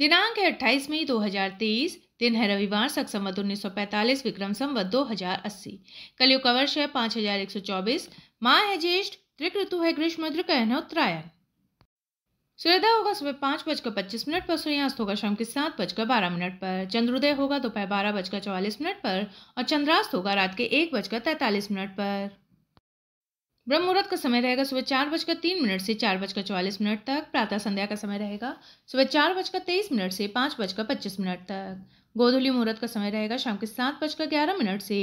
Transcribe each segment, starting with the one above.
दिनांक है अट्ठाईस मई 2023 दिन है रविवार सक संवत उन्नीस विक्रम संवत दो हजार अस्सी कलयुग का वर्ष है पाँच हजार एक सौ चौबीस माँ है ज्येष्ठ त्रिक ऋतु है ग्रीष्म कहना है उत्तरायण सूर्योदय होगा सुबह पाँच बजकर पच्चीस मिनट पर सूर्यास्त होगा शाम के सात बजकर बारह मिनट पर चंद्रोदय होगा दोपहर बारह बजकर चौवालीस मिनट पर और चंद्रास्त होगा रात के एक बजकर तैंतालीस मिनट पर ब्रह्म मुहूर्त का समय रहेगा सुबह चार बजकर तीन मिनट से चार बजकर चौवालीस मिनट तक प्रातः संध्या का समय रहेगा सुबह चार बजकर तेईस मिनट से पाँच बजकर पच्चीस मिनट तक गोधुली मुहूर्त का समय रहेगा शाम के सात बजकर ग्यारह मिनट से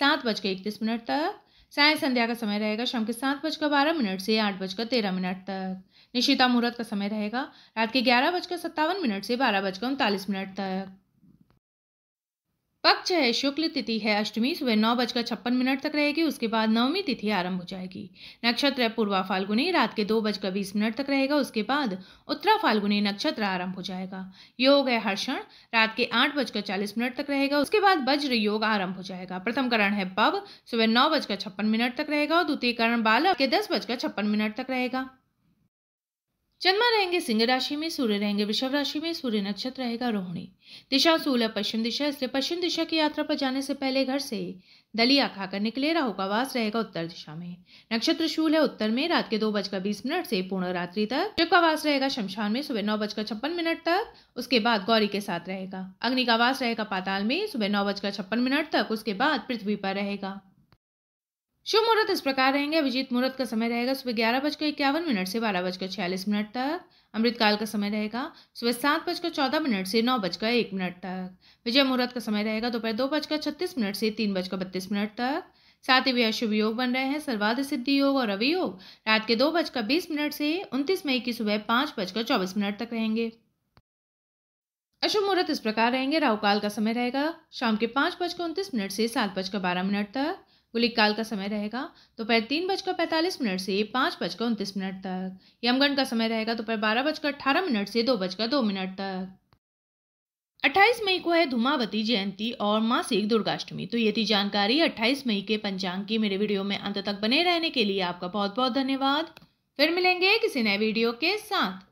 सात बजकर इकतीस मिनट तक साय संध्या का समय रहेगा शाम के सात बजकर बारह मिनट से आठ बजकर तेरह मिनट तक निशिता मुहूर्त का समय रहेगा रात के ग्यारह बजकर सत्तावन मिनट से बारह बजकर उनतालीस मिनट तक पक्ष है शुक्ल तिथि है अष्टमी सुबह नौ बजकर छप्पन मिनट तक रहेगी उसके बाद नवमी तिथि आरंभ हो जाएगी नक्षत्र है पूर्वा फाल्गुनी रात के दो बजकर बीस मिनट तक रहेगा उसके बाद उत्तरा फाल्गुनी नक्षत्र आरंभ हो जाएगा योग है हर्षण रात के आठ बजकर चालीस मिनट तक रहेगा उसके बाद वज्र योग आरंभ हो जाएगा प्रथम करण है पव सुबह नौ बजकर छप्पन मिनट तक रहेगा और द्वितीय करण बालक के दस बजकर छप्पन मिनट तक रहेगा चंद्रमा रहेंगे सिंह राशि में सूर्य रहेंगे वृषभ राशि में सूर्य नक्षत्र रहेगा रोहिणी दिशा सूल पश्चिम दिशा इसलिए पश्चिम दिशा की यात्रा पर जाने से पहले घर से दलिया खाकर निकले राहु का वास रहेगा उत्तर दिशा में नक्षत्र शूल है उत्तर में रात के दो बजकर बीस मिनट से पूर्ण रात्रि तक शिव का वास रहेगा शमशान में सुबह नौ बजकर छप्पन मिनट तक उसके बाद गौरी के साथ रहेगा अग्नि का वास रहेगा पाताल में सुबह नौ बजकर छप्पन मिनट तक उसके बाद पृथ्वी पर रहेगा शुभ मुहूर्त इस प्रकार रहेंगे अभिजीत मुहूर्त का समय रहेगा सुबह ग्यारह बजकर इक्यावन मिनट से बारह बजकर छियालीस मिनट तक अमृतकाल का समय रहेगा सुबह सात बजकर चौदह मिनट से नौ बजकर एक मिनट तक विजय मुहूर्त का समय रहेगा दोपहर दो बजकर छत्तीस मिनट से तीन बजकर बत्तीस मिनट तक साथ ही भी अशुभ योग बन रहे हैं सर्वाध सिद्धि योग और रवि योग रात के दो बजकर बीस मिनट से उनतीस मई की सुबह पाँच बजकर चौबीस मिनट तक रहेंगे अशुभ मुहूर्त इस प्रकार रहेंगे राहुकाल का समय रहेगा शाम के पाँच बजकर उनतीस मिनट से सात बजकर बारह मिनट तक गुलिकाल का समय रहेगा दोपहर तो तीन बजकर पैंतालीस मिनट से पाँच बजकर उनतीस मिनट तक यमगण का समय रहेगा दोपहर तो बारह बजकर अठारह मिनट से दो बजकर दो मिनट तक 28 मई को है धुमावती जयंती और मासिक दुर्गाष्टमी तो ये थी जानकारी 28 मई के पंचांग की मेरे वीडियो में अंत तक बने रहने के लिए आपका बहुत बहुत धन्यवाद फिर मिलेंगे किसी नए वीडियो के साथ